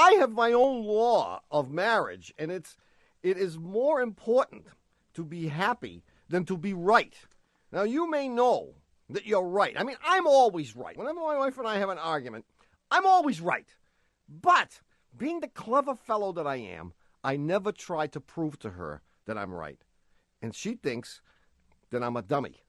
I have my own law of marriage, and it's it is more important to be happy than to be right. Now you may know that you're right. I mean, I'm always right. Whenever my wife and I have an argument, I'm always right. But being the clever fellow that I am, I never try to prove to her that I'm right. And she thinks that I'm a dummy.